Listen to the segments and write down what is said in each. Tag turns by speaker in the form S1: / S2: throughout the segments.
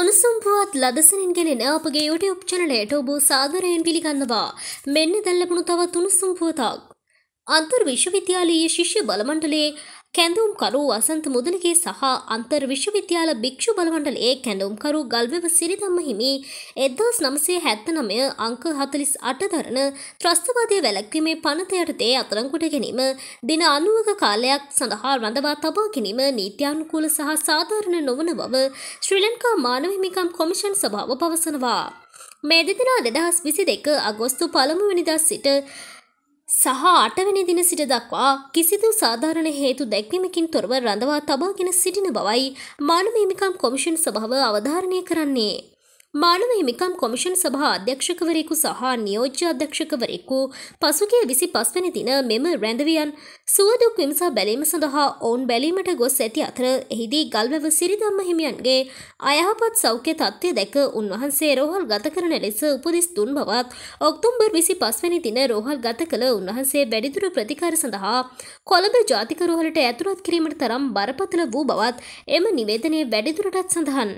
S1: උණුසුම් පුවත් ලදසනින් ගෙනෙන අපගේ YouTube චැනලයට ඔබ සාදරයෙන් පිළිගන්නවා. මෙන්න දැල්ලපුණු තවත් උණුසුම් පුවතක්. අන්තර් විශ්වවිද්‍යාලයේ ශිෂ්‍ය බලමණ්ඩලයේ කැඳුම්කරු වසන්ත මුදලිගේ සහ අන්තර් විශ්වවිද්‍යාල භික්ෂු බලමණඩලේ කැඳුම්කරු ගල්වෙව සිරිදම්ම හිමි එදදාස් නමසේ හැත්තනමය අංක හතලිස් අට දරන ත්‍රස්තවාදය වැලැක්වීමේ පනතයටතේ අතරංකුට ගැනීම දින අනුවක කාලයක් සඳහා රඳවා තබා ගැනීම නීත්‍යානුකූල සහ සාධාරණ නොවන බව ශ්‍රී ලංකා මානවහිමිකම් කොමිෂන් සභාව පවසනවා. මේ දෙදෙනා දෙදහස් විසි දෙක අගොස්තු පළමුවනිදස් සිට සහ අටවැනි දින සිට දක්වා කිසිදු සාධාරණ හේතු දැක්වීමකින් තොරව රඳවා තබාගෙන සිටින බවයි මානව හිමිකම් කොමිෂන් සභාව අවධාරණය කරන්නේ. ಮಾನವ ಹಿಮಿಕಾಂ ಕಮಿಷನ್ ಸಭಾ ಅಧ್ಯಕ್ಷಕವರೆಗೂ ಸಹ ನಿಯೋಜ್ಯ ಅಧ್ಯಕ್ಷಕವರೆಗೂ පසුගේ විසි පස්වනි දින මෙම රැඳවියන් සුවදුක් විමසා බැලීම සඳහා ඔවුන් බැලීමට ගොස් ඇති අතර එහිදී ගල්වැව සිරිදම්ම හිමියන්ගේ අයහපත් සෞඛ්‍ය තත්ත්වය දැක උන්වහන්සේ රෝහල් ගත කරන ලෙස උපදෙස් දුන් බවත් ඔක්තුම්බර් විසි පස්වනි දින රෝහල් ගත කළ උන්වහන්සේ වැඩිදුර ප්‍රතිකාර සඳහා කොළඹ ජාතික රෝහලට ඇතුළත් කිරීමට තරම් බරපතල වූ බවත් එම නිවේදනය වැඩිදුරටත් සඳහන්.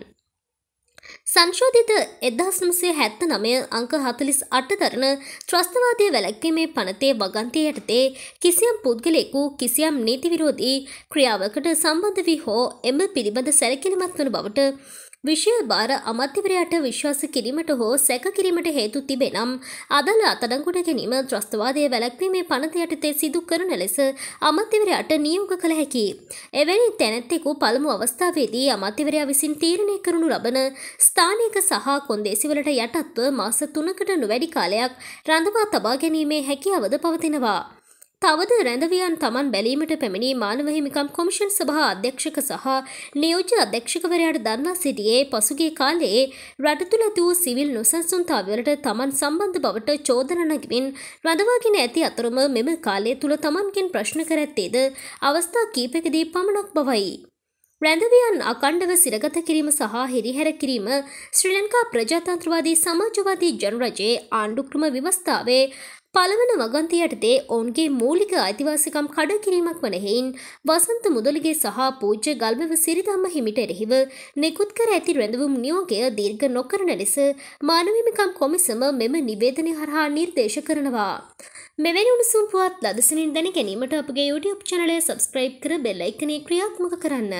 S1: සංශෝධිත එදහස් නමසේ හැත්ත නමය අංක හතලිස් අට කරන ත්‍රස්තවාදය වැලැක්වීමේ පනතේ වගන්තය යටතේ කිසියම් පුද්ගලෙකු කිසියම් නීතිවිරෝධී ක්‍රියාවකට සම්බන්ධ වී හෝ එම පිළිබඳ සැලකිලිමත් වන බවට විශය භාර අමත්‍යවරයාට විශ්වාස කිරීමට හෝ සැක කිරීමට හේතු තිබේ නම් අදාළ අතඩංගුට ගැනීම ත්‍රස්තවාදය වැළැක්වීමේ පනතයටතේ සිදු කරන ලෙස අමත්‍යවරයාට නියෝග කළ හැකි. එවැනි තැනැත්තෙකු පළමු අවස්ථාවේදී අමත්‍යවරයා විසින් තීරණය කරනු ලබන ස්ථානයක සහ කොන්දේසිවලට යටත්ව මාස තුනකට නොවැඩි කාලයක් රඳවා තබා ගැනීමේ හැකියාවද පවතිනවා. තවද රැඳවියන් තමන් බැලීමට පැමිණි මානව හිමිකම් කොමිෂන් සභා අධ්‍යක්ෂක සහ නියෝජ්‍ය අධ්‍යක්ෂකවරයාට දන්වා සිටියේ පසුගිය කාලයේ රට තුළ ඇති වූ සිවිල් නොසන්සුන්තාවලට තමන් සම්බන්ධ බවට චෝදන නැගමින් රඳවාගෙන ඇති අතරම මෙම කාලය තුළ තමන්ගෙන් ප්‍රශ්න කර ඇත්තේද අවස්ථා කීපකදී පමණක් බවයි. රැඳවියන් අකණ්ඩව සිරගත කිරීම සහ හිරිහැර කිරීම ශ්‍රී ලංකා ප්‍රජාතන්ත්‍රවාදී සමාජවාදී ජනරජයේ ආණ්ඩුක්‍රම විවස්ථාවේ පළවන වගන්තියටතේ ඔවුන්ගේ මූලික අයිතිවාසිකම් කඩකිරීමක් වනහෙයින් වසන්ත මුදලිගේ සහ පූජ්ජ ගල්බව සිරිදම්ම හිමිට එරෙහිව නෙකුත් කර ඇති රැඳවුම් නියෝගය දීර්ඝ නොකරන ලෙස මානවිමිකම් කොමිසම මෙම නිවේදනය හරහා නිර්දේශ කරනවා. මෙවැනි උණුසුම් පුවත් ලදසනින් දැන ගැනීමට අපගේ YouTube චනලය සබස්ක්‍රයිබ් කර බෙල්ලයිකනේ ක්‍රියාත්මක කරන්න.